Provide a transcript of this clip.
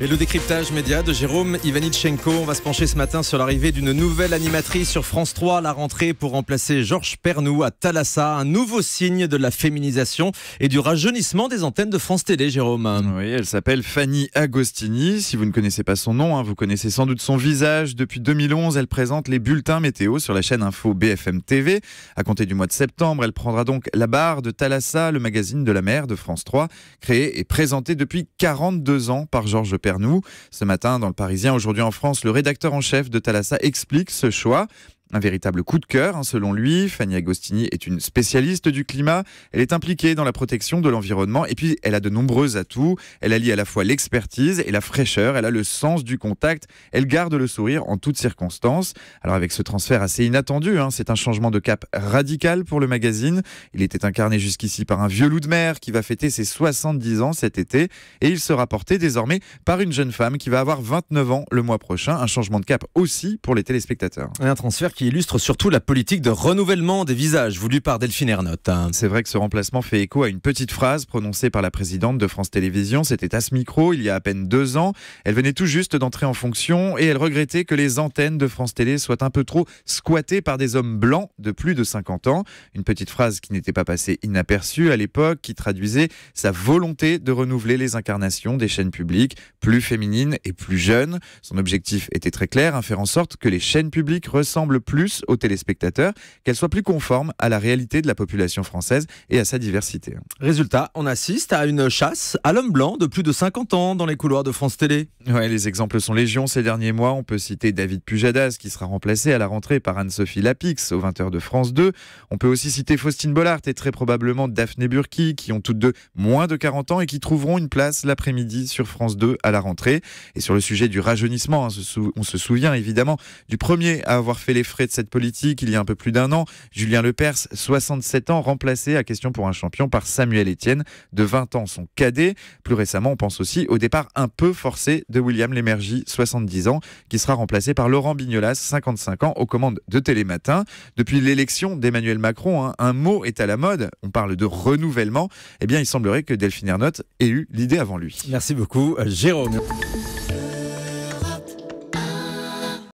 Et le décryptage média de Jérôme Ivanichenko. On va se pencher ce matin sur l'arrivée d'une nouvelle animatrice sur France 3 la rentrée pour remplacer Georges Pernou à Talassa. Un nouveau signe de la féminisation et du rajeunissement des antennes de France Télé, Jérôme. Oui, elle s'appelle Fanny Agostini. Si vous ne connaissez pas son nom, hein, vous connaissez sans doute son visage. Depuis 2011, elle présente les bulletins météo sur la chaîne Info BFM TV. À compter du mois de septembre, elle prendra donc la barre de Talassa, le magazine de la mer de France 3, créé et présenté depuis 42 ans par Georges Pernou nous, Ce matin, dans le Parisien, aujourd'hui en France, le rédacteur en chef de Thalassa explique ce choix. Un véritable coup de cœur, hein, selon lui. Fanny Agostini est une spécialiste du climat. Elle est impliquée dans la protection de l'environnement et puis elle a de nombreux atouts. Elle allie à la fois l'expertise et la fraîcheur. Elle a le sens du contact. Elle garde le sourire en toutes circonstances. Alors avec ce transfert assez inattendu, hein, c'est un changement de cap radical pour le magazine. Il était incarné jusqu'ici par un vieux loup de mer qui va fêter ses 70 ans cet été et il sera porté désormais par une jeune femme qui va avoir 29 ans le mois prochain. Un changement de cap aussi pour les téléspectateurs. Un transfert qui illustre surtout la politique de renouvellement des visages voulue par Delphine Ernotte. C'est vrai que ce remplacement fait écho à une petite phrase prononcée par la présidente de France Télévisions. C'était à ce micro il y a à peine deux ans. Elle venait tout juste d'entrer en fonction et elle regrettait que les antennes de France Télé soient un peu trop squattées par des hommes blancs de plus de 50 ans. Une petite phrase qui n'était pas passée inaperçue à l'époque, qui traduisait sa volonté de renouveler les incarnations des chaînes publiques plus féminines et plus jeunes. Son objectif était très clair, hein, faire en sorte que les chaînes publiques ressemblent plus aux téléspectateurs, qu'elle soit plus conforme à la réalité de la population française et à sa diversité. Résultat, on assiste à une chasse à l'homme blanc de plus de 50 ans dans les couloirs de France Télé. Ouais, les exemples sont légion ces derniers mois. On peut citer David Pujadas qui sera remplacé à la rentrée par Anne-Sophie Lapix au 20h de France 2. On peut aussi citer Faustine Bollard et très probablement Daphné Burki qui ont toutes deux moins de 40 ans et qui trouveront une place l'après-midi sur France 2 à la rentrée. Et sur le sujet du rajeunissement, hein, on se souvient évidemment du premier à avoir fait les frais de cette politique il y a un peu plus d'un an. Julien Lepers, 67 ans, remplacé à question pour un champion par Samuel Etienne, de 20 ans, son cadet. Plus récemment, on pense aussi au départ un peu forcé de William Lémergie, 70 ans, qui sera remplacé par Laurent Bignolas, 55 ans, aux commandes de Télématin. Depuis l'élection d'Emmanuel Macron, hein, un mot est à la mode. On parle de renouvellement. Eh bien, il semblerait que Delphine Ernotte ait eu l'idée avant lui. Merci beaucoup, euh, Jérôme.